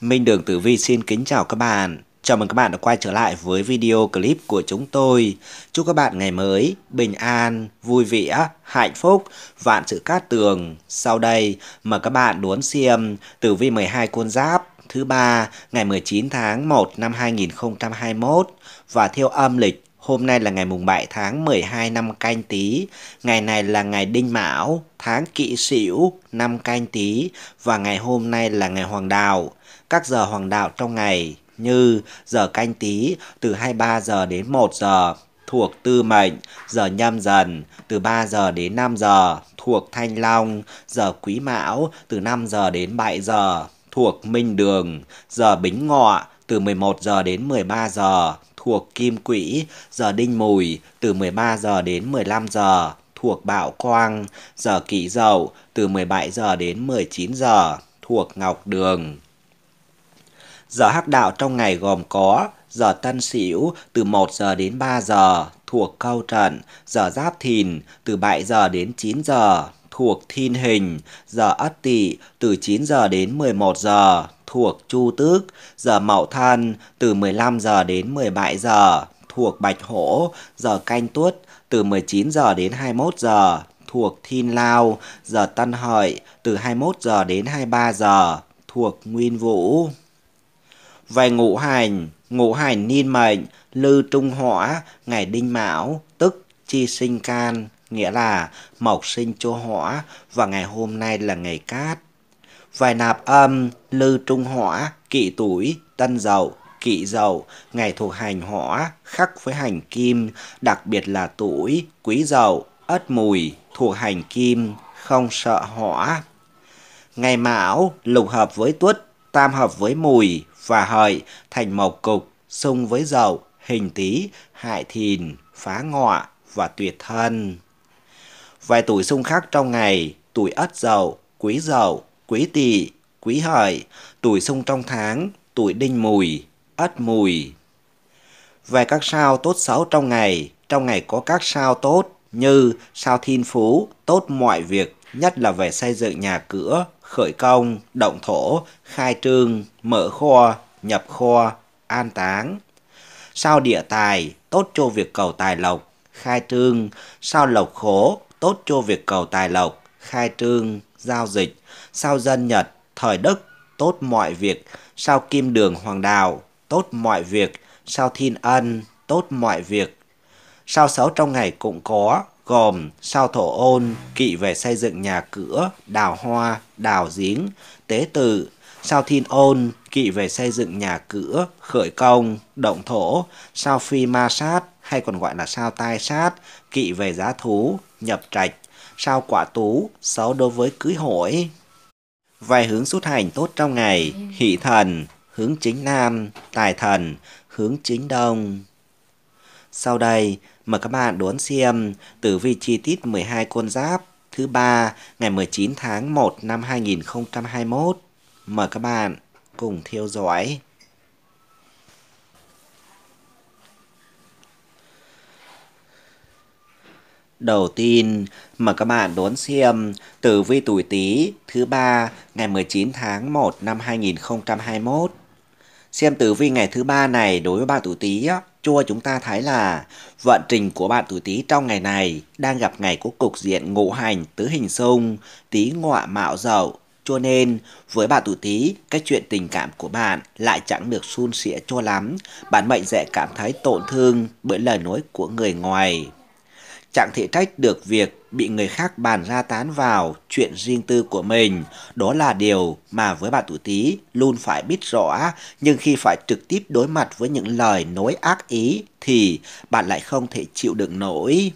Minh Đường Tử Vi xin kính chào các bạn. Chào mừng các bạn đã quay trở lại với video clip của chúng tôi. Chúc các bạn ngày mới bình an, vui vẻ, hạnh phúc, vạn sự cát tường. Sau đây mời các bạn đón xem Tử Vi 12 con giáp thứ ba ngày 19 tháng 1 năm 2021 và theo âm lịch Hôm nay là ngày mùng 7 tháng 12 năm canh tí, ngày này là ngày Đinh Mão, tháng Kỵ Sửu, năm canh tí và ngày hôm nay là ngày Hoàng đạo. Các giờ Hoàng đạo trong ngày như giờ canh tí từ 23 giờ đến 1 giờ thuộc Tư Mệnh, giờ Nhâm Dần từ 3 giờ đến 5 giờ thuộc Thanh Long, giờ Quý Mão từ 5 giờ đến 7 giờ thuộc Minh Đường, giờ Bính Ngọ từ 11 giờ đến 13 giờ thuộc Kim Quỹ, giờ Đinh Mùi từ 13 giờ đến 15 giờ thuộc Bạo Quang, giờ Kỷ Dậu từ 17 giờ đến 19 giờ thuộc Ngọc Đường. Giờ hắc đạo trong ngày gồm có giờ Tân Sửu từ 1 giờ đến 3 giờ thuộc Câu Trận, giờ Giáp Thìn từ 7 giờ đến 9 giờ thuộc Thiên Hình, giờ Ất Tỵ từ 9 giờ đến 11 giờ thuộc Chu Tước, giờ Mậu Thân từ 15 giờ đến 17 giờ thuộc Bạch Hổ, giờ Canh Tuất từ 19 giờ đến 21 giờ thuộc Thiên Lao, giờ Tân Hợi từ 21 giờ đến 23 giờ thuộc Nguyên Vũ. Về ngũ hành, ngũ hành niên mệnh, lư trung hỏa, ngày đinh mão, tức chi sinh can, nghĩa là mộc sinh cho hỏa và ngày hôm nay là ngày cát vài nạp âm lư trung hỏa kỵ tuổi tân dậu kỵ dậu ngày thuộc hành hỏa khắc với hành kim đặc biệt là tuổi quý dậu ất mùi thuộc hành kim không sợ hỏa ngày mão lục hợp với tuất tam hợp với mùi và hợi thành mộc cục xung với dậu hình tý hại thìn phá ngọ và tuyệt thân vài tuổi xung khắc trong ngày tuổi ất dậu quý dậu quý tỵ, quý hợi, tuổi xung trong tháng, tuổi đinh mùi, ất mùi. Về các sao tốt xấu trong ngày, trong ngày có các sao tốt như sao thiên phú, tốt mọi việc, nhất là về xây dựng nhà cửa, khởi công, động thổ, khai trương, mở kho, nhập kho, an táng. Sao địa tài, tốt cho việc cầu tài lộc, khai trương, sao lộc khổ tốt cho việc cầu tài lộc, khai trương, giao dịch, sao dân Nhật, thời Đức, tốt mọi việc, sao kim đường hoàng đạo, tốt mọi việc, sao thiên ân, tốt mọi việc. Sao xấu trong ngày cũng có, gồm sao thổ ôn, kỵ về xây dựng nhà cửa, đào hoa, đào giếng, tế tự, sao thiên ôn, kỵ về xây dựng nhà cửa, khởi công, động thổ, sao phi ma sát hay còn gọi là sao tai sát, kỵ về giá thú, nhập trạch, sao quả tú, xấu đối với cưới hỏi. Vài hướng xuất hành tốt trong ngày, hỷ thần, hướng chính nam, tài thần, hướng chính đông. Sau đây, mời các bạn đón xem tử vi chi tiết 12 con giáp thứ ba ngày 19 tháng 1 năm 2021. Mời các bạn cùng theo dõi. Đầu tiên, mời các bạn đón xem Tử vi tuổi Tý thứ ba ngày 19 tháng 1 năm 2021. Xem tử vi ngày thứ ba này đối với bạn tuổi Tý chua chúng ta thấy là vận trình của bạn tuổi Tý trong ngày này đang gặp ngày của cục diện ngũ hành tứ hình xung, Tý ngọ mạo dậu. Cho nên, với bạn tuổi Tý, cái chuyện tình cảm của bạn lại chẳng được suôn sẻ cho lắm. Bạn mệnh dễ cảm thấy tổn thương bởi lời nói của người ngoài Chẳng thể trách được việc bị người khác bàn ra tán vào chuyện riêng tư của mình. Đó là điều mà với bạn tuổi Tý luôn phải biết rõ, nhưng khi phải trực tiếp đối mặt với những lời nói ác ý thì bạn lại không thể chịu đựng nổi.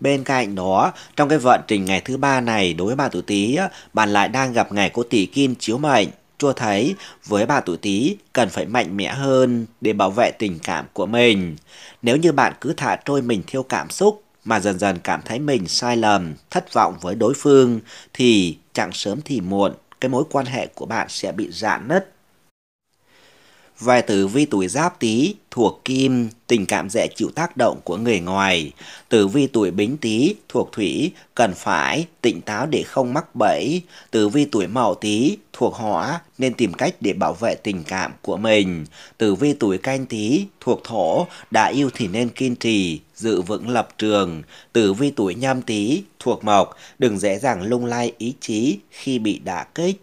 Bên cạnh đó, trong cái vận trình ngày thứ ba này đối với bạn tuổi Tý, bạn lại đang gặp ngày cô tỷ Kim chiếu mệnh cho thấy với bà tuổi Tý cần phải mạnh mẽ hơn để bảo vệ tình cảm của mình. Nếu như bạn cứ thả trôi mình theo cảm xúc mà dần dần cảm thấy mình sai lầm, thất vọng với đối phương thì chẳng sớm thì muộn cái mối quan hệ của bạn sẽ bị rạn nứt Vài tử vi tuổi giáp tý thuộc kim, tình cảm dễ chịu tác động của người ngoài. Tử vi tuổi bính tý thuộc thủy, cần phải tỉnh táo để không mắc bẫy. Tử vi tuổi mậu tý thuộc hỏa nên tìm cách để bảo vệ tình cảm của mình. Tử vi tuổi canh tý thuộc thổ, đã yêu thì nên kiên trì, giữ vững lập trường. Tử vi tuổi nhâm tý thuộc mộc, đừng dễ dàng lung lay ý chí khi bị đả kích.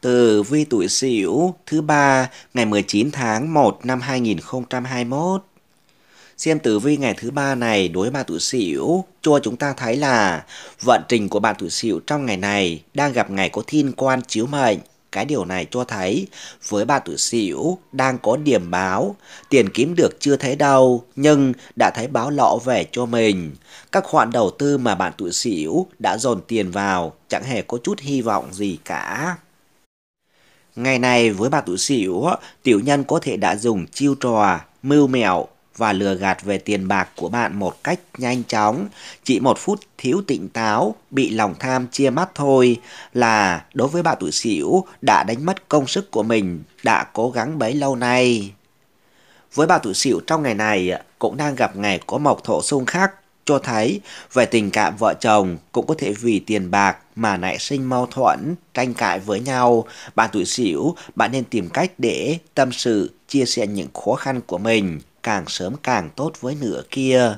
từ vi tuổi Sửu thứ ba ngày 19 tháng 1 năm 2021. Xem tử vi ngày thứ ba này đối với bạn tuổi Sửu cho chúng ta thấy là vận trình của bạn tuổi Sửu trong ngày này đang gặp ngày có thiên quan chiếu mệnh. Cái điều này cho thấy với bạn tuổi Sửu đang có điểm báo, tiền kiếm được chưa thấy đâu nhưng đã thấy báo lọ về cho mình. Các khoản đầu tư mà bạn tuổi Sửu đã dồn tiền vào chẳng hề có chút hy vọng gì cả. Ngày này với bà tụ xỉu, tiểu nhân có thể đã dùng chiêu trò, mưu mẹo và lừa gạt về tiền bạc của bạn một cách nhanh chóng. Chỉ một phút thiếu tỉnh táo, bị lòng tham chia mắt thôi là đối với bà tụ xỉu đã đánh mất công sức của mình, đã cố gắng bấy lâu nay. Với bà tụ xỉu trong ngày này cũng đang gặp ngày có mộc thổ xung khắc cho thấy về tình cảm vợ chồng cũng có thể vì tiền bạc mà nảy sinh mâu thuẫn, tranh cãi với nhau, bạn tuổi xỉu, bạn nên tìm cách để tâm sự, chia sẻ những khó khăn của mình, càng sớm càng tốt với nửa kia.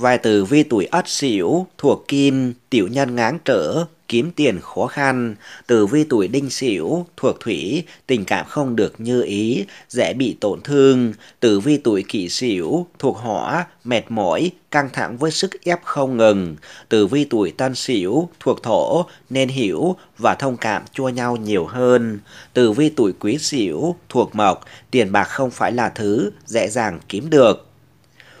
Vài từ vi tuổi ất sửu thuộc kim, tiểu nhân ngáng trở, kiếm tiền khó khăn, từ vi tuổi đinh sửu thuộc thủy, tình cảm không được như ý, dễ bị tổn thương, từ vi tuổi kỷ sửu thuộc hỏa, mệt mỏi, căng thẳng với sức ép không ngừng, từ vi tuổi tân sửu thuộc thổ nên hiểu và thông cảm cho nhau nhiều hơn, từ vi tuổi quý sửu thuộc mộc, tiền bạc không phải là thứ dễ dàng kiếm được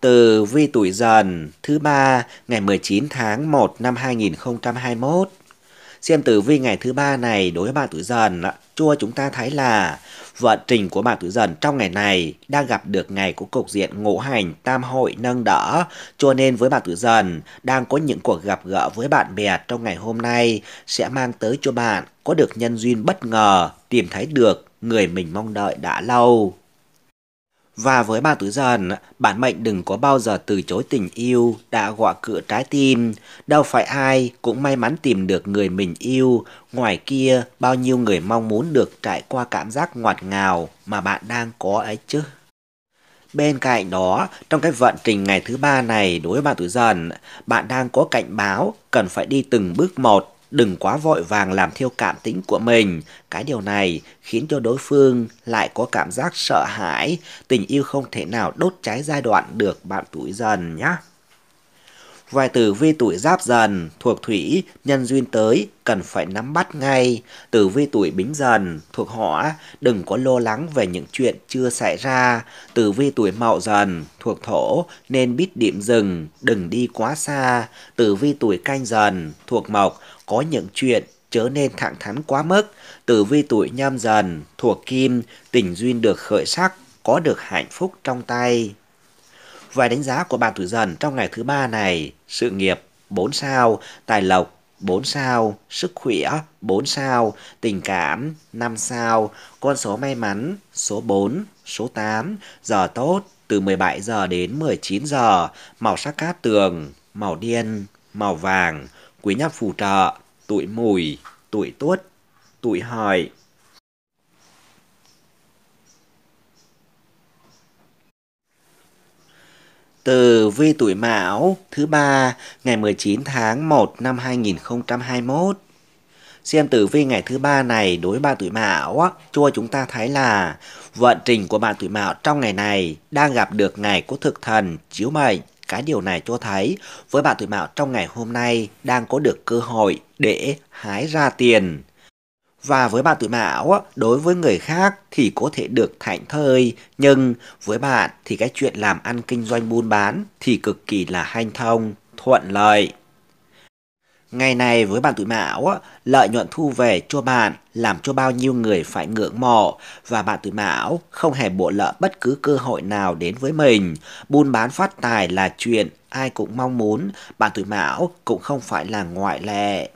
từ vi tuổi dần thứ ba ngày 19 tháng 1 năm 2021. Xem tử vi ngày thứ ba này đối với bạn tuổi dần chua chúng ta thấy là vận trình của bạn tuổi dần trong ngày này đang gặp được ngày của cục diện ngũ hành tam hội nâng đỡ cho nên với bạn tuổi dần đang có những cuộc gặp gỡ với bạn bè trong ngày hôm nay sẽ mang tới cho bạn có được nhân duyên bất ngờ tìm thấy được người mình mong đợi đã lâu và với bà Tứ Dần, bản mệnh đừng có bao giờ từ chối tình yêu đã gọa cửa trái tim. Đâu phải ai cũng may mắn tìm được người mình yêu. Ngoài kia, bao nhiêu người mong muốn được trải qua cảm giác ngọt ngào mà bạn đang có ấy chứ. Bên cạnh đó, trong cái vận trình ngày thứ ba này đối với bạn tuổi dần, bạn đang có cảnh báo cần phải đi từng bước một đừng quá vội vàng làm thiêu cảm tính của mình. Cái điều này khiến cho đối phương lại có cảm giác sợ hãi, tình yêu không thể nào đốt cháy giai đoạn được bạn tuổi dần nhé. Vài tử vi tuổi giáp dần thuộc thủy nhân duyên tới cần phải nắm bắt ngay. Tử vi tuổi bính dần thuộc hỏa đừng có lo lắng về những chuyện chưa xảy ra. Tử vi tuổi mậu dần thuộc thổ nên biết điểm dừng đừng đi quá xa. Tử vi tuổi canh dần thuộc mộc có những chuyện chớ nên thẳng thắn quá mức, tử vi tuổi nhâm dần, thuộc kim, tình duyên được khởi sắc, có được hạnh phúc trong tay. Vài đánh giá của bạn tuổi dần trong ngày thứ ba này, sự nghiệp 4 sao, tài lộc 4 sao, sức khỏe 4 sao, tình cảm 5 sao, con số may mắn số 4, số 8, giờ tốt từ 17 giờ đến 19 giờ, màu sắc cát tường, màu điên, màu vàng, quý nhà phù trợ, tuổi mùi, tuổi tuất, tuổi hợi. Từ vi tuổi Mão thứ ba ngày 19 tháng 1 năm 2021. Xem tử vi ngày thứ ba này đối với bạn tuổi Mão cho chúng ta thấy là vận trình của bạn tuổi Mão trong ngày này đang gặp được ngày của thực thần chiếu mệnh cái điều này cho thấy với bạn tuổi mão trong ngày hôm nay đang có được cơ hội để hái ra tiền. Và với bạn tuổi mão, đối với người khác thì có thể được thảnh thơi, nhưng với bạn thì cái chuyện làm ăn kinh doanh buôn bán thì cực kỳ là hanh thông, thuận lợi. Ngày này với bạn tuổi mão, á, lợi nhuận thu về cho bạn làm cho bao nhiêu người phải ngưỡng mộ và bạn tuổi mão không hề bỏ lỡ bất cứ cơ hội nào đến với mình. Buôn bán phát tài là chuyện ai cũng mong muốn, bạn tuổi mão cũng không phải là ngoại lệ.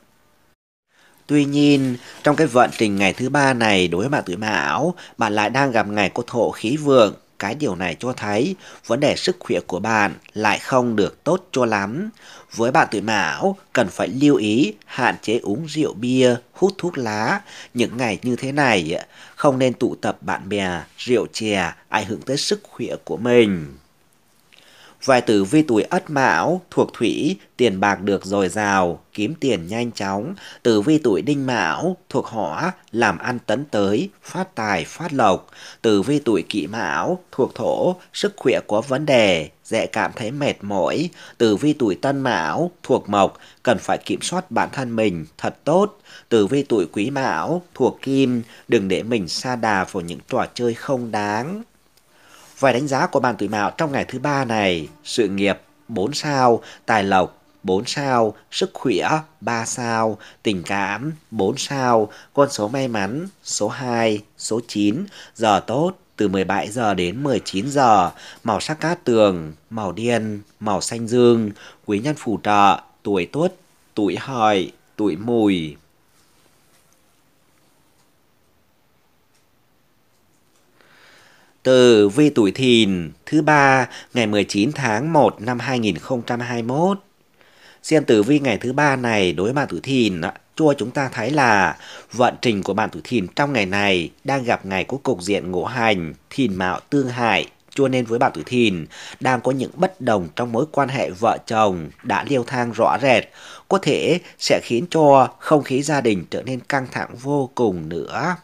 Tuy nhiên, trong cái vận trình ngày thứ ba này đối với bạn tuổi mão, bạn lại đang gặp ngày cô thổ khí vượng cái điều này cho thấy vấn đề sức khỏe của bạn lại không được tốt cho lắm. Với bạn tuổi mão, cần phải lưu ý hạn chế uống rượu bia, hút thuốc lá. Những ngày như thế này, không nên tụ tập bạn bè, rượu chè ảnh hưởng tới sức khỏe của mình. Vài tử vi tuổi ất mão thuộc thủy, tiền bạc được dồi dào, kiếm tiền nhanh chóng. Tử vi tuổi đinh mão thuộc hỏa, làm ăn tấn tới, phát tài phát lộc. Tử vi tuổi kỷ mão thuộc thổ, sức khỏe có vấn đề, dễ cảm thấy mệt mỏi. Tử vi tuổi tân mão thuộc mộc, cần phải kiểm soát bản thân mình thật tốt. Tử vi tuổi quý mão thuộc kim, đừng để mình sa đà vào những trò chơi không đáng. Vài đánh giá của bàn tuổi mạo trong ngày thứ ba này, sự nghiệp 4 sao, tài lộc 4 sao, sức khỏe 3 sao, tình cảm 4 sao, con số may mắn số 2, số 9, giờ tốt từ 17 giờ đến 19 giờ, màu sắc cát tường, màu đen, màu xanh dương, quý nhân phù trợ, tuổi tuất, tuổi hợi, tuổi mùi. Tử vi tuổi thìn thứ ba ngày 19 tháng 1 năm 2021. Xem tử vi ngày thứ ba này đối với bạn tuổi thìn cho chúng ta thấy là vận trình của bạn tuổi thìn trong ngày này đang gặp ngày của cục diện ngũ hành thìn mạo tương hại cho nên với bạn tuổi thìn đang có những bất đồng trong mối quan hệ vợ chồng đã liêu thang rõ rệt có thể sẽ khiến cho không khí gia đình trở nên căng thẳng vô cùng nữa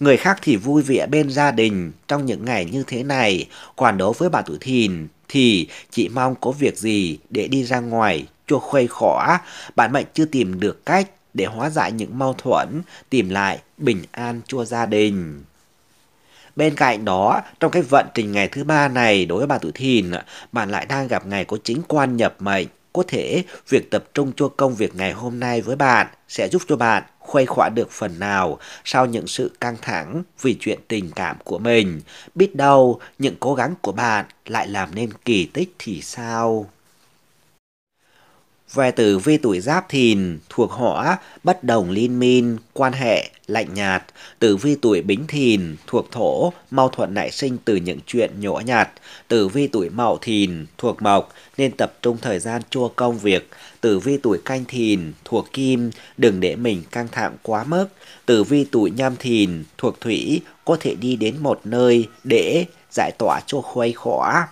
Người khác thì vui vẻ bên gia đình trong những ngày như thế này, quản đối với bà tuổi thìn thì chị mong có việc gì để đi ra ngoài cho khuây khỏa, bạn mệnh chưa tìm được cách để hóa giải những mâu thuẫn, tìm lại bình an cho gia đình. Bên cạnh đó, trong cái vận trình ngày thứ ba này đối với bà tuổi thìn, bạn lại đang gặp ngày có chính quan nhập mệnh có thể việc tập trung cho công việc ngày hôm nay với bạn sẽ giúp cho bạn khuây khỏa được phần nào sau những sự căng thẳng vì chuyện tình cảm của mình. Biết đâu những cố gắng của bạn lại làm nên kỳ tích thì sao? Về tử vi tuổi giáp thìn thuộc hỏa, bất đồng liên minh, quan hệ, lạnh nhạt. Tử vi tuổi bính thìn thuộc thổ, mâu thuẫn nảy sinh từ những chuyện nhỏ nhặt. Tử vi tuổi mậu thìn thuộc mộc, nên tập trung thời gian cho công việc. Tử vi tuổi canh thìn thuộc kim, đừng để mình căng thẳng quá mức. Tử vi tuổi nhâm thìn thuộc thủy, có thể đi đến một nơi để giải tỏa cho khuây khỏa.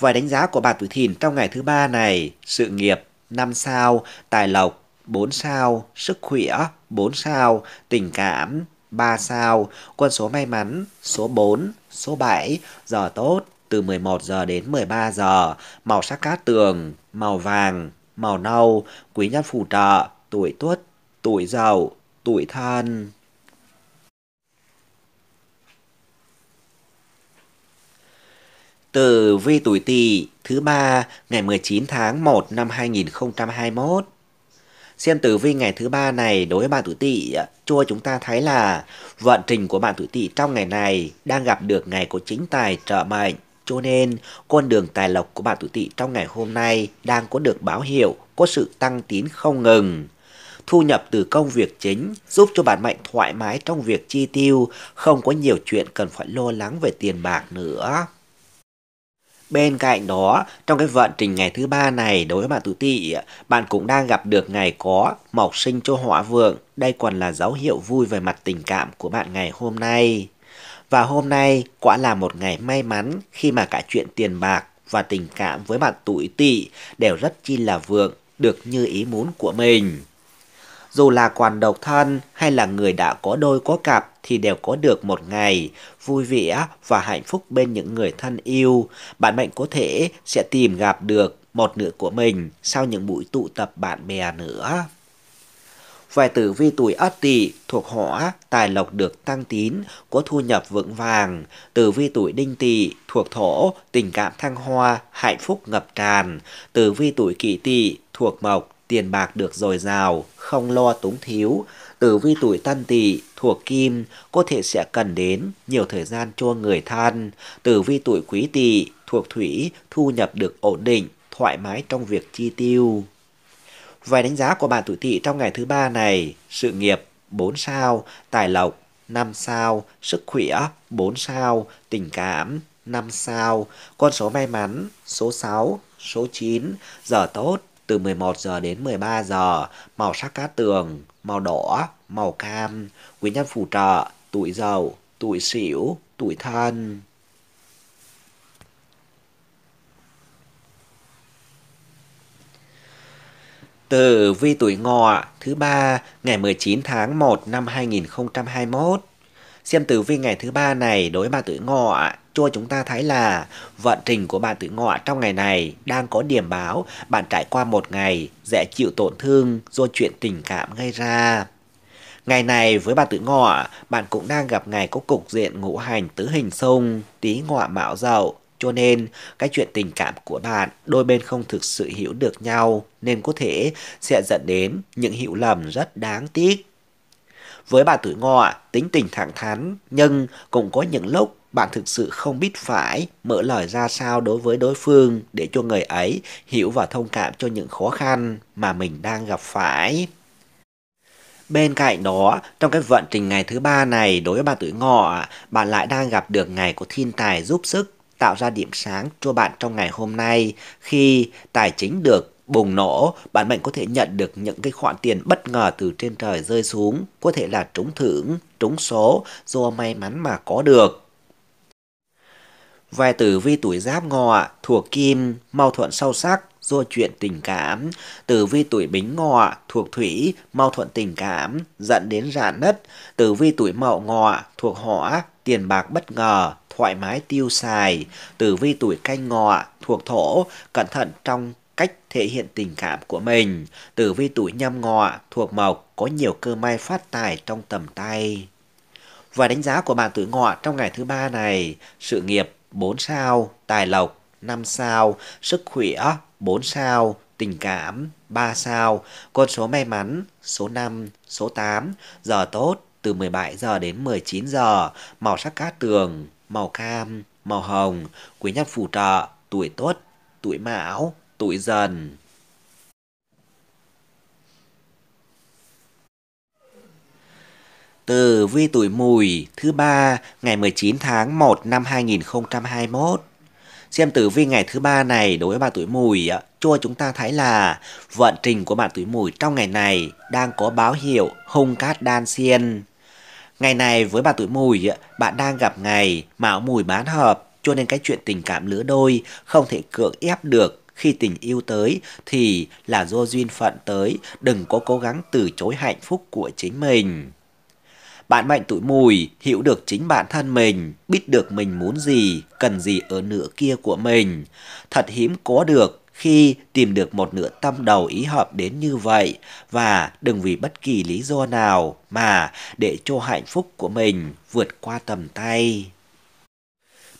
Vài đánh giá của bà tuổi thìn trong ngày thứ ba này, sự nghiệp 5 sao, tài lộc 4 sao, sức khỏe 4 sao, tình cảm 3 sao, quân số may mắn số 4, số 7, giờ tốt từ 11 giờ đến 13 giờ, màu sắc cát tường, màu vàng, màu nâu, quý nhân phù trợ, tuổi tuất, tuổi dậu, tuổi thân. tử vi tuổi Tỵ thứ ba ngày 19 tháng 1 năm 2021. Xem tử vi ngày thứ ba này đối với bạn tuổi Tỵ, cho chúng ta thấy là vận trình của bạn tuổi Tỵ trong ngày này đang gặp được ngày của chính tài trợ mệnh, cho nên con đường tài lộc của bạn tuổi Tỵ trong ngày hôm nay đang có được báo hiệu có sự tăng tín không ngừng thu nhập từ công việc chính giúp cho bạn mạnh thoải mái trong việc chi tiêu, không có nhiều chuyện cần phải lo lắng về tiền bạc nữa. Bên cạnh đó, trong cái vận trình ngày thứ ba này đối với bạn tuổi tỵ, bạn cũng đang gặp được ngày có mộc sinh cho họa vượng. Đây còn là dấu hiệu vui về mặt tình cảm của bạn ngày hôm nay. Và hôm nay quả là một ngày may mắn khi mà cả chuyện tiền bạc và tình cảm với bạn tuổi tỵ đều rất chi là vượng, được như ý muốn của mình. Dù là còn độc thân hay là người đã có đôi có cặp thì đều có được một ngày vui vẻ và hạnh phúc bên những người thân yêu. Bạn mệnh có thể sẽ tìm gặp được một nửa của mình sau những buổi tụ tập bạn bè nữa. Vài tử vi tuổi Ất Tỵ thuộc hỏa, tài lộc được tăng tín, có thu nhập vững vàng. Tử vi tuổi Đinh Tỵ thuộc thổ, tình cảm thăng hoa, hạnh phúc ngập tràn. Tử vi tuổi Kỷ Tỵ thuộc mộc, tiền bạc được dồi dào, không lo túng thiếu, tử vi tuổi tân tỵ thuộc kim có thể sẽ cần đến nhiều thời gian cho người thân. tử vi tuổi quý tỵ thuộc thủy thu nhập được ổn định thoải mái trong việc chi tiêu vài đánh giá của bạn tuổi tỵ trong ngày thứ ba này sự nghiệp 4 sao tài lộc 5 sao sức khỏe 4 sao tình cảm 5 sao con số may mắn số 6 số 9 giờ tốt từ 11 giờ đến 13 giờ, màu sắc cát tường, màu đỏ, màu cam, quý nhân phù trợ, tuổi dậu, tuổi sửu, tuổi thân. từ vi tuổi ngọ thứ ba ngày 19 tháng 1 năm 2021. Xem tử vi ngày thứ ba này đối với bà tuổi ngọ cho chúng ta thấy là vận trình của bạn tự ngọ trong ngày này đang có điểm báo bạn trải qua một ngày dễ chịu tổn thương do chuyện tình cảm gây ra. Ngày này với bạn tự ngọ, bạn cũng đang gặp ngày có cục diện ngũ hành tứ hình xung, tí ngọ mạo dậu, cho nên cái chuyện tình cảm của bạn đôi bên không thực sự hiểu được nhau nên có thể sẽ dẫn đến những hiểu lầm rất đáng tiếc. Với bà tuổi ngọ, tính tình thẳng thắn nhưng cũng có những lúc bạn thực sự không biết phải mở lời ra sao đối với đối phương để cho người ấy hiểu và thông cảm cho những khó khăn mà mình đang gặp phải. Bên cạnh đó, trong cái vận trình ngày thứ ba này đối với bạn tuổi ngọ, bạn lại đang gặp được ngày của thiên tài giúp sức tạo ra điểm sáng cho bạn trong ngày hôm nay khi tài chính được bùng nổ, bạn mệnh có thể nhận được những cái khoản tiền bất ngờ từ trên trời rơi xuống, có thể là trúng thưởng, trúng số, do may mắn mà có được. Vài tử vi tuổi giáp ngọ thuộc kim, mau thuận sâu sắc, do chuyện tình cảm. Tử vi tuổi bính ngọ thuộc thủy, mau thuận tình cảm, dẫn đến rạn nứt. Tử vi tuổi mậu ngọ thuộc hỏa, tiền bạc bất ngờ, thoải mái tiêu xài. Tử vi tuổi canh ngọ thuộc thổ, cẩn thận trong cách thể hiện tình cảm của mình. Tử vi tuổi nhâm ngọ thuộc mộc, có nhiều cơ may phát tài trong tầm tay. Và đánh giá của bạn tuổi ngọ trong ngày thứ ba này, sự nghiệp 4 sao, tài lộc 5 sao, sức khỏe 4 sao, tình cảm 3 sao, con số may mắn số 5, số 8, giờ tốt từ 17 giờ đến 19 giờ, màu sắc cát tường, màu cam, màu hồng, quý nhân phù trợ, tuổi tuất, tuổi mão, tuổi dần. Tử vi tuổi mùi thứ ba ngày 19 tháng 1 năm 2021. Xem tử vi ngày thứ ba này đối với bạn tuổi mùi cho chúng ta thấy là vận trình của bạn tuổi mùi trong ngày này đang có báo hiệu hung cát đan xiên. Ngày này với bạn tuổi mùi, bạn đang gặp ngày mão mùi bán hợp cho nên cái chuyện tình cảm lứa đôi không thể cưỡng ép được khi tình yêu tới thì là do duyên phận tới, đừng có cố gắng từ chối hạnh phúc của chính mình. Bạn mệnh tuổi mùi, hiểu được chính bản thân mình, biết được mình muốn gì, cần gì ở nửa kia của mình. Thật hiếm có được khi tìm được một nửa tâm đầu ý hợp đến như vậy và đừng vì bất kỳ lý do nào mà để cho hạnh phúc của mình vượt qua tầm tay.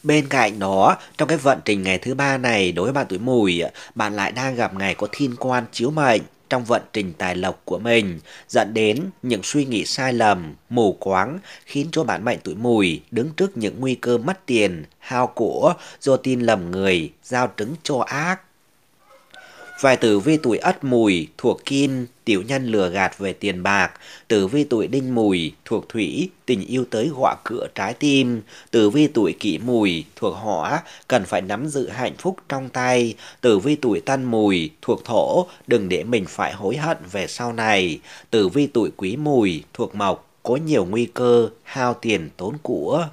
Bên cạnh đó, trong cái vận trình ngày thứ ba này đối với bạn tuổi mùi, bạn lại đang gặp ngày có thiên quan chiếu mệnh trong vận trình tài lộc của mình, dẫn đến những suy nghĩ sai lầm, mù quáng khiến cho bản mệnh tuổi mùi đứng trước những nguy cơ mất tiền, hao của do tin lầm người, giao trứng cho ác. Vài tử vi tuổi ất mùi thuộc kim, tiểu nhân lừa gạt về tiền bạc. Tử vi tuổi đinh mùi thuộc thủy, tình yêu tới họa cửa trái tim. Tử vi tuổi kỷ mùi thuộc hỏa, cần phải nắm giữ hạnh phúc trong tay. Tử vi tuổi tân mùi thuộc thổ, đừng để mình phải hối hận về sau này. Tử vi tuổi quý mùi thuộc mộc, có nhiều nguy cơ, hao tiền tốn của.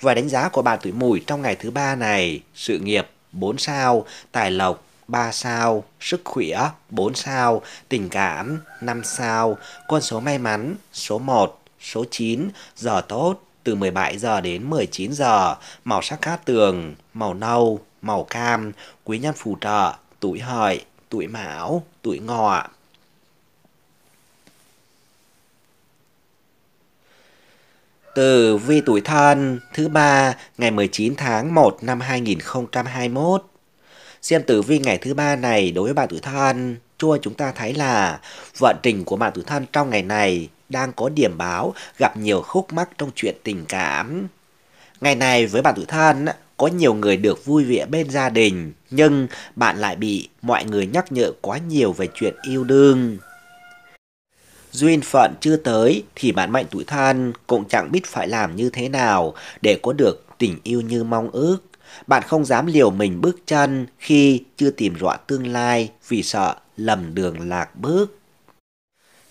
Và đánh giá của bạn tuổi mùi trong ngày thứ ba này, sự nghiệp 4 sao, tài lộc 3 sao, sức khỏe 4 sao, tình cảm 5 sao, con số may mắn số 1, số 9, giờ tốt từ 17 giờ đến 19 giờ, màu sắc cát tường, màu nâu, màu cam, quý nhân phù trợ, tuổi hợi, tuổi mão, tuổi ngọ. Từ vi tuổi thân thứ ba ngày 19 tháng 1 năm 2021 Xem tử vi ngày thứ ba này đối với bạn tuổi thân, chua chúng ta thấy là vận trình của bạn tuổi thân trong ngày này đang có điểm báo gặp nhiều khúc mắc trong chuyện tình cảm. Ngày này với bạn tuổi thân có nhiều người được vui vẻ bên gia đình, nhưng bạn lại bị mọi người nhắc nhở quá nhiều về chuyện yêu đương. Duyên phận chưa tới thì bạn mạnh tuổi thân cũng chẳng biết phải làm như thế nào để có được tình yêu như mong ước. Bạn không dám liều mình bước chân khi chưa tìm rõ tương lai vì sợ lầm đường lạc bước.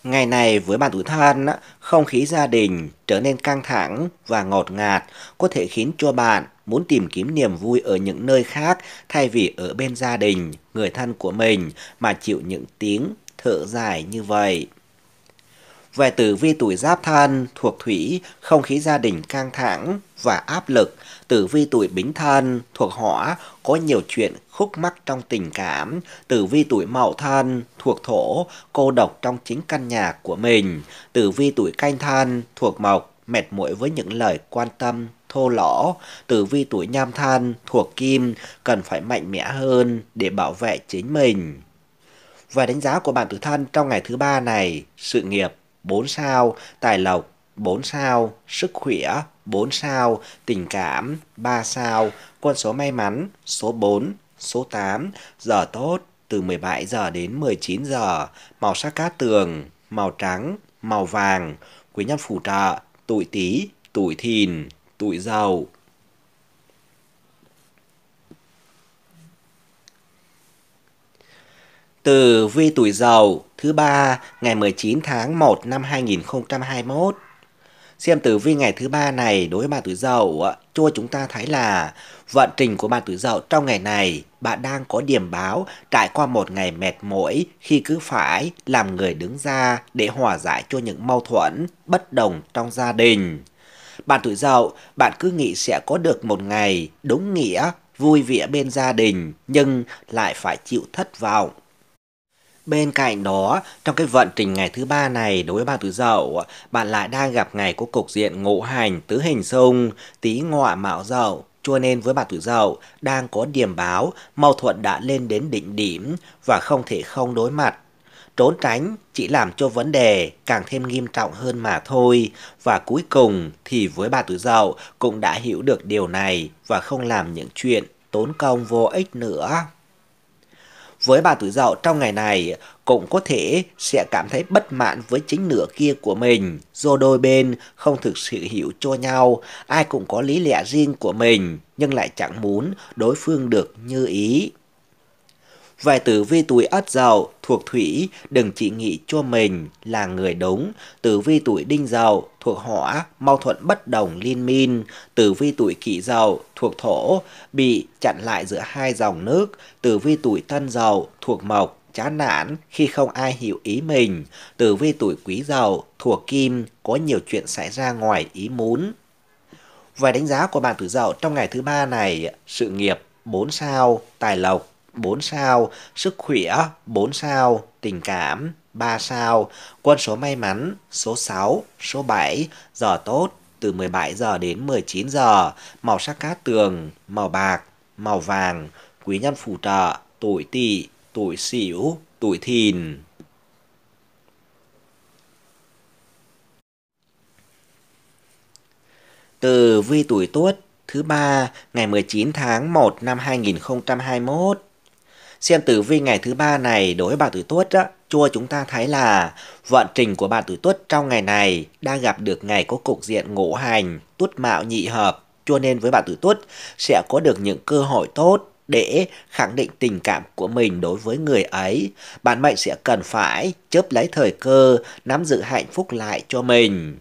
Ngày này với bạn tuổi thân, không khí gia đình trở nên căng thẳng và ngọt ngạt có thể khiến cho bạn muốn tìm kiếm niềm vui ở những nơi khác thay vì ở bên gia đình, người thân của mình mà chịu những tiếng thở dài như vậy về tử vi tuổi giáp thân thuộc thủy, không khí gia đình căng thẳng và áp lực. Tử vi tuổi bính thân thuộc hỏa, có nhiều chuyện khúc mắc trong tình cảm. Tử vi tuổi mậu thân thuộc thổ, cô độc trong chính căn nhà của mình. Tử vi tuổi canh thân thuộc mộc, mệt mỏi với những lời quan tâm thô lỗ, tử vi tuổi nhâm thân thuộc kim cần phải mạnh mẽ hơn để bảo vệ chính mình. Và đánh giá của bạn tử thân trong ngày thứ ba này, sự nghiệp 4 sao, tài lộc 4 sao, sức khỏe 4 sao, tình cảm 3 sao, con số may mắn số 4, số 8, giờ tốt từ 17 giờ đến 19 giờ, màu sắc cát tường, màu trắng, màu vàng, quý nhân phù trợ, tuổi tý, tuổi thìn, tuổi dậu. từ vi tuổi dậu thứ ba ngày 19 tháng 1 năm 2021. Xem tử vi ngày thứ ba này đối với bạn tuổi dậu, cho chúng ta thấy là vận trình của bạn tuổi dậu trong ngày này, bạn đang có điểm báo trải qua một ngày mệt mỏi khi cứ phải làm người đứng ra để hòa giải cho những mâu thuẫn, bất đồng trong gia đình. Bạn tuổi dậu, bạn cứ nghĩ sẽ có được một ngày đúng nghĩa vui vẻ bên gia đình nhưng lại phải chịu thất vọng Bên cạnh đó, trong cái vận trình ngày thứ ba này đối với bạn tuổi dậu, bạn lại đang gặp ngày có cục diện ngũ hành tứ hình xung, tí ngọ mạo dậu. Cho nên với bạn tuổi dậu đang có điểm báo mâu thuẫn đã lên đến đỉnh điểm và không thể không đối mặt. Trốn tránh chỉ làm cho vấn đề càng thêm nghiêm trọng hơn mà thôi và cuối cùng thì với bà tuổi dậu cũng đã hiểu được điều này và không làm những chuyện tốn công vô ích nữa với bà tuổi dậu trong ngày này cũng có thể sẽ cảm thấy bất mãn với chính nửa kia của mình do đôi bên không thực sự hiểu cho nhau ai cũng có lý lẽ riêng của mình nhưng lại chẳng muốn đối phương được như ý Vài tử vi tuổi ất dậu thuộc thủy đừng chỉ nghĩ cho mình là người đúng. Tử vi tuổi đinh dậu thuộc hỏa mâu thuẫn bất đồng liên minh. Tử vi tuổi kỷ dậu thuộc thổ bị chặn lại giữa hai dòng nước. Tử vi tuổi tân dậu thuộc mộc chán nản khi không ai hiểu ý mình. Tử vi tuổi quý dậu thuộc kim có nhiều chuyện xảy ra ngoài ý muốn. vài đánh giá của bạn tử dậu trong ngày thứ ba này, sự nghiệp 4 sao, tài lộc 4 sao, sức khỏe 4 sao, tình cảm 3 sao, quân số may mắn số 6, số 7, giờ tốt từ 17 giờ đến 19 giờ, màu sắc cát tường, màu bạc, màu vàng, quý nhân phù trợ, tuổi tỵ, tuổi sửu, tuổi thìn. Từ vi tuổi tuất thứ ba ngày 19 tháng 1 năm 2021 Xem tử vi ngày thứ ba này đối với bà tuổi tuất á, chua chúng ta thấy là vận trình của bà tuổi tuất trong ngày này đang gặp được ngày có cục diện ngũ hành, tuất mạo nhị hợp, cho nên với bạn tuổi tuất sẽ có được những cơ hội tốt để khẳng định tình cảm của mình đối với người ấy. Bạn mệnh sẽ cần phải chớp lấy thời cơ, nắm giữ hạnh phúc lại cho mình.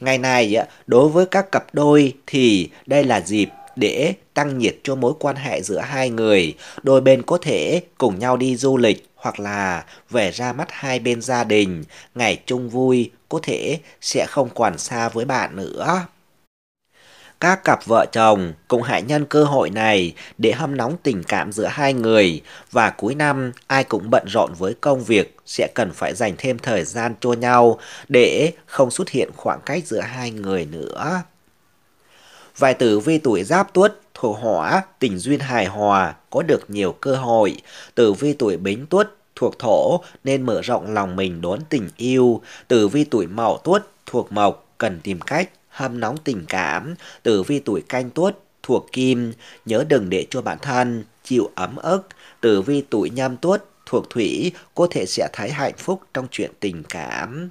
Ngày này, đối với các cặp đôi thì đây là dịp để tăng nhiệt cho mối quan hệ giữa hai người. Đôi bên có thể cùng nhau đi du lịch hoặc là về ra mắt hai bên gia đình, ngày chung vui có thể sẽ không còn xa với bạn nữa các cặp vợ chồng cũng hãy nhân cơ hội này để hâm nóng tình cảm giữa hai người và cuối năm ai cũng bận rộn với công việc sẽ cần phải dành thêm thời gian cho nhau để không xuất hiện khoảng cách giữa hai người nữa Vài tử vi tuổi giáp tuất, thổ hỏa, tình duyên hài hòa, có được nhiều cơ hội. Tử vi tuổi bính tuất, thuộc thổ nên mở rộng lòng mình đón tình yêu. Tử vi tuổi mậu tuất, thuộc mộc, cần tìm cách hâm nóng tình cảm. Tử vi tuổi canh tuất, thuộc kim, nhớ đừng để cho bản thân chịu ấm ức. Tử vi tuổi nhâm tuất, thuộc thủy có thể sẽ thấy hạnh phúc trong chuyện tình cảm.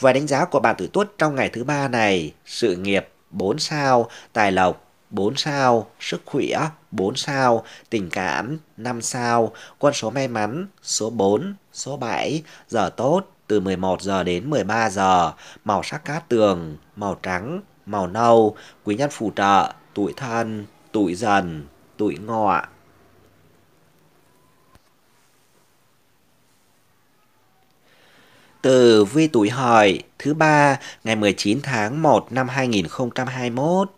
Và đánh giá của bạn tuổi tuất trong ngày thứ ba này, sự nghiệp 4 sao, tài lộc 4 sao, sức khỏe 4 sao, tình cảm 5 sao, con số may mắn số 4, số 7, giờ tốt từ 11 giờ đến 13 giờ, màu sắc cát tường, màu trắng, màu nâu, quý nhân phù trợ, tuổi thân, tuổi dần, tuổi ngọ. Từ vi tuổi hợi thứ ba ngày 19 tháng 1 năm 2021.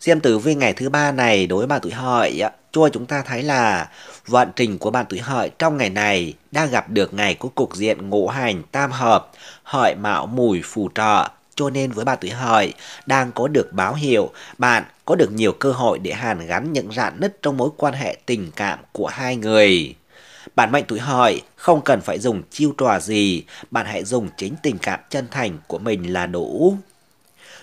Xem tử vi ngày thứ ba này đối với bạn tuổi hợi cho chúng ta thấy là vận trình của bạn tuổi hợi trong ngày này đang gặp được ngày của cục diện ngũ hành tam hợp, hợi mạo mùi phù trợ cho nên với bạn tuổi hợi đang có được báo hiệu bạn có được nhiều cơ hội để hàn gắn những rạn nứt trong mối quan hệ tình cảm của hai người. Bạn mệnh tuổi hợi không cần phải dùng chiêu trò gì, bạn hãy dùng chính tình cảm chân thành của mình là đủ.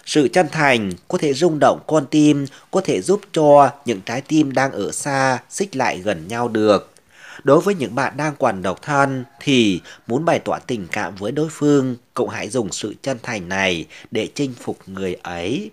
Sự chân thành có thể rung động con tim, có thể giúp cho những trái tim đang ở xa xích lại gần nhau được. Đối với những bạn đang còn độc thân thì muốn bày tỏ tình cảm với đối phương, cậu hãy dùng sự chân thành này để chinh phục người ấy.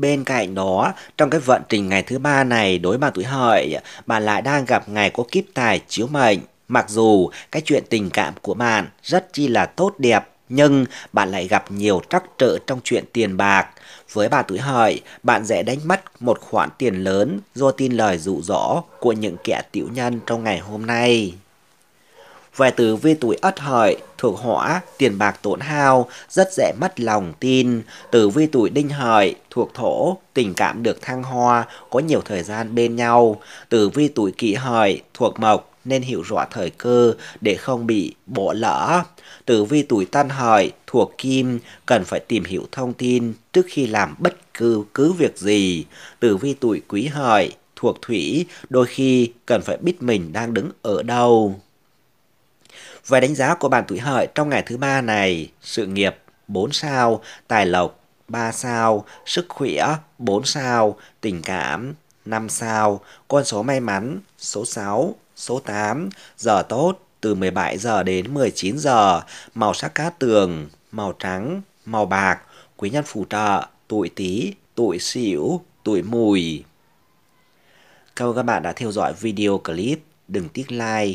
Bên cạnh đó, trong cái vận trình ngày thứ ba này đối mặt tuổi hợi, bạn lại đang gặp ngày có kiếp tài chiếu mệnh. Mặc dù cái chuyện tình cảm của bạn rất chi là tốt đẹp, nhưng bạn lại gặp nhiều trắc trở trong chuyện tiền bạc. Với bà tuổi hợi, bạn dễ đánh mất một khoản tiền lớn do tin lời dụ dỗ của những kẻ tiểu nhân trong ngày hôm nay. Về tử vi tuổi ất hợi, thuộc hỏa, tiền bạc tổn hao, rất dễ mất lòng tin. Tử vi tuổi đinh hợi, thuộc thổ, tình cảm được thăng hoa, có nhiều thời gian bên nhau. Tử vi tuổi kỷ hợi, thuộc mộc, nên hiểu rõ thời cơ để không bị bỏ lỡ. Tử vi tuổi tân hợi thuộc kim cần phải tìm hiểu thông tin trước khi làm bất cứ cứ việc gì. Tử vi tuổi quý hợi thuộc thủy đôi khi cần phải biết mình đang đứng ở đâu. Về đánh giá của bạn tuổi hợi trong ngày thứ ba này, sự nghiệp 4 sao, tài lộc 3 sao, sức khỏe 4 sao, tình cảm 5 sao, con số may mắn số 6, số 8, giờ tốt từ 17 giờ đến 19 giờ, màu sắc cá tường, màu trắng, màu bạc, quý nhân phù trợ, tuổi tí, tuổi xỉu, tuổi mùi. Cảm ơn các bạn đã theo dõi video clip. Đừng tiếc like,